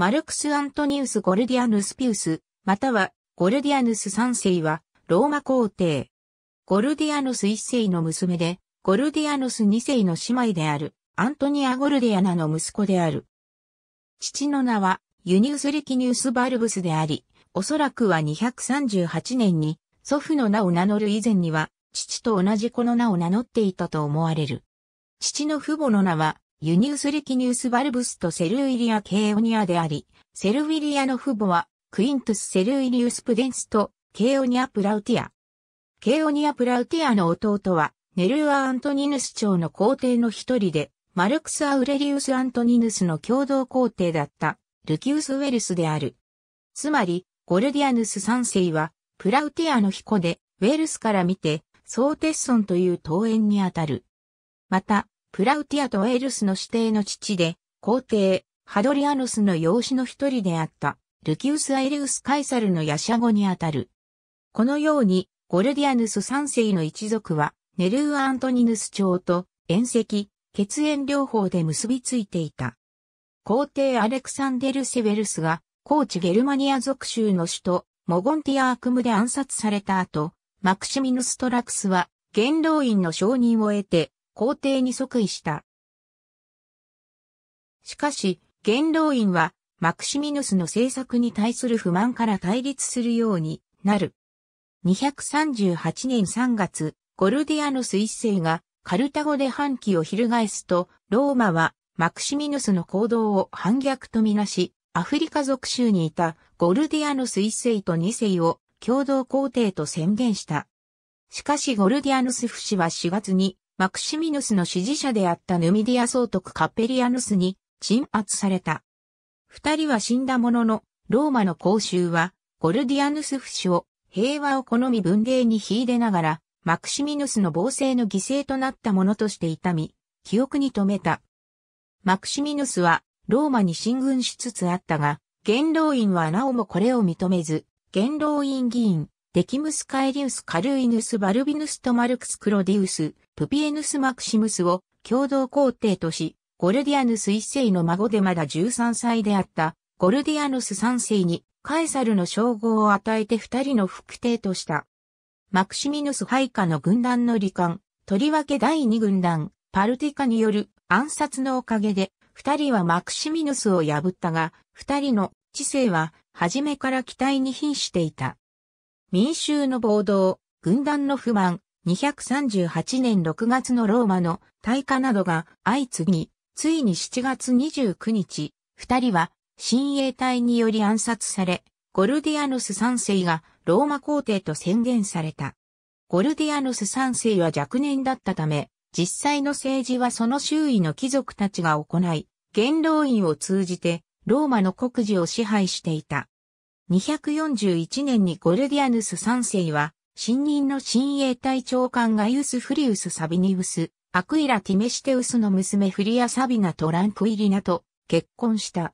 マルクス・アントニウス・ゴルディアヌス・ピウス、またはゴルディアヌス三世は、ローマ皇帝。ゴルディアヌス一世の娘で、ゴルディアヌス二世の姉妹である、アントニア・ゴルディアナの息子である。父の名は、ユニウス・リキニウス・バルブスであり、おそらくは238年に、祖父の名を名乗る以前には、父と同じ子の名を名乗っていたと思われる。父の父母の名は、輸入スリキニウス・バルブスとセルウィリア・ケイオニアであり、セルウィリアの父母は、クイントス・セルウィリウス・プデンスと、ケイオニア・プラウティア。ケイオニア・プラウティアの弟は、ネルーア・アントニヌス朝の皇帝の一人で、マルクス・アウレリウス・アントニヌスの共同皇帝だった、ルキウス・ウェルスである。つまり、ゴルディアヌス三世は、プラウティアの彦で、ウェルスから見て、ソーテッソンという桃園にあたる。また、プラウティアとエルスの指定の父で、皇帝、ハドリアヌスの養子の一人であった、ルキウス・アイリウス・カイサルのヤシャ語にあたる。このように、ゴルディアヌス三世の一族は、ネルー・アントニヌス朝と、遠赤、血縁療法で結びついていた。皇帝アレクサンデル・セベルスが、高知ゲルマニア属州の首都、モゴンティアークムで暗殺された後、マクシミヌストラクスは、元老院の承認を得て、皇帝に即位した。しかし、元老院は、マクシミヌスの政策に対する不満から対立するようになる。238年3月、ゴルディアノス一世がカルタゴで反旗を翻すと、ローマはマクシミヌスの行動を反逆とみなし、アフリカ属州にいたゴルディアノス一世と二世を共同皇帝と宣言した。しかしゴルディアノスフ氏は4月にマクシミヌスの支持者であったヌミディア総督カペリアヌスに鎮圧された。二人は死んだものの、ローマの公衆は、ゴルディアヌス不死を平和を好み文芸に秀でながら、マクシミヌスの暴政の犠牲となったものとして痛み、記憶に留めた。マクシミヌスは、ローマに進軍しつつあったが、元老院はなおもこれを認めず、元老院議員、デキムスカエリウス・カルイヌス・バルビヌスとマルクス・クロディウス、プピエヌス・マクシムスを共同皇帝とし、ゴルディアヌス一世の孫でまだ13歳であった、ゴルディアヌス三世にカエサルの称号を与えて二人の副帝とした。マクシミヌス配下の軍団の罹患、とりわけ第二軍団、パルティカによる暗殺のおかげで、二人はマクシミヌスを破ったが、二人の知性は、初めから期待に瀕していた。民衆の暴動、軍団の不満、238年6月のローマの大火などが相次ぎ、ついに7月29日、二人は親衛隊により暗殺され、ゴルディアヌス三世がローマ皇帝と宣言された。ゴルディアヌス三世は若年だったため、実際の政治はその周囲の貴族たちが行い、元老院を通じてローマの国事を支配していた。241年にゴルディアヌス3世は、新任の親衛隊長官ガユス・フリウス・サビニウス、アクイラ・ティメシテウスの娘フリア・サビナ・トランクイリナと結婚した。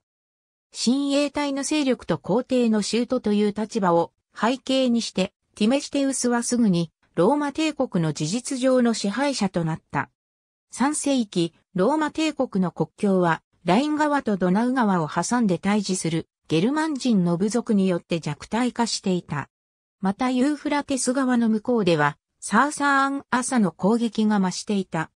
親衛隊の勢力と皇帝の舅という立場を背景にして、ティメシテウスはすぐにローマ帝国の事実上の支配者となった。3世紀、ローマ帝国の国境はライン川とドナウ川を挟んで対峙するゲルマン人の部族によって弱体化していた。またユーフラテス川の向こうでは、サーサーン朝の攻撃が増していた。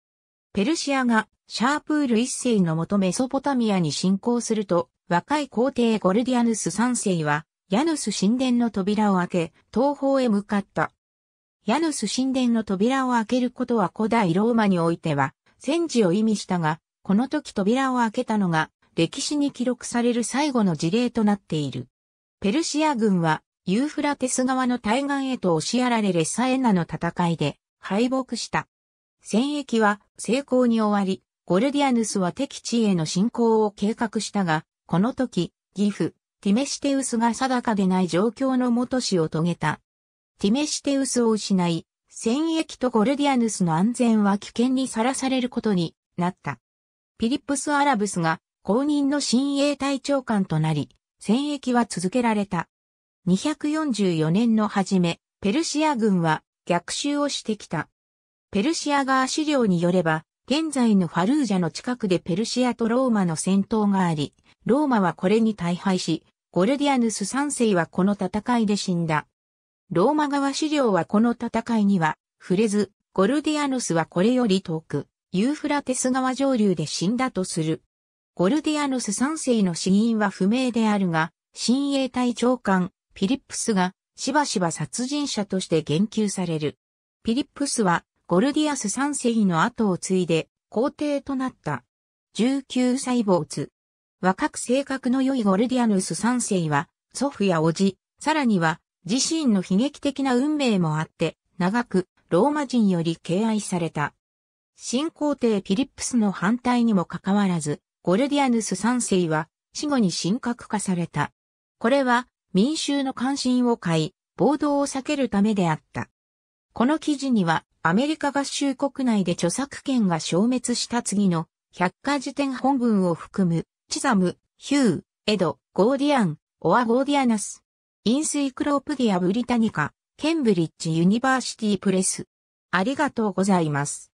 ペルシアがシャープール一世のもとメソポタミアに侵攻すると、若い皇帝ゴルディアヌス三世は、ヤヌス神殿の扉を開け、東方へ向かった。ヤヌス神殿の扉を開けることは古代ローマにおいては、戦時を意味したが、この時扉を開けたのが歴史に記録される最後の事例となっている。ペルシア軍はユーフラテス側の対岸へと押しやられレサエナの戦いで敗北した。戦役は成功に終わり、ゴルディアヌスは敵地への侵攻を計画したが、この時、ギフ、ティメシテウスが定かでない状況の元死を遂げた。ティメシテウスを失い、戦役とゴルディアヌスの安全は危険にさらされることになった。ピリップス・アラブスが公認の新衛隊長官となり、戦役は続けられた。244年の初め、ペルシア軍は逆襲をしてきた。ペルシア側資料によれば、現在のファルージャの近くでペルシアとローマの戦闘があり、ローマはこれに大敗し、ゴルディアヌス3世はこの戦いで死んだ。ローマ側資料はこの戦いには触れず、ゴルディアヌスはこれより遠く、ユーフラテス川上流で死んだとする。ゴルディアヌス3世の死因は不明であるが、親衛隊長官、ピリップスが、しばしば殺人者として言及される。ピリップスは、ゴルディアス3世の後を継いで、皇帝となった。19歳没。若く性格の良いゴルディアヌス3世は、祖父や叔父、さらには、自身の悲劇的な運命もあって、長く、ローマ人より敬愛された。新皇帝ピリップスの反対にもかかわらず、ゴルディアヌス3世は死後に神格化された。これは民衆の関心を買い、暴動を避けるためであった。この記事にはアメリカ合衆国内で著作権が消滅した次の百科事典本文を含むチザム、ヒュー、エド、ゴーディアン、オア・ゴーディアナス、インスイクロープディア・ブリタニカ、ケンブリッジ・ユニバーシティ・プレス。ありがとうございます。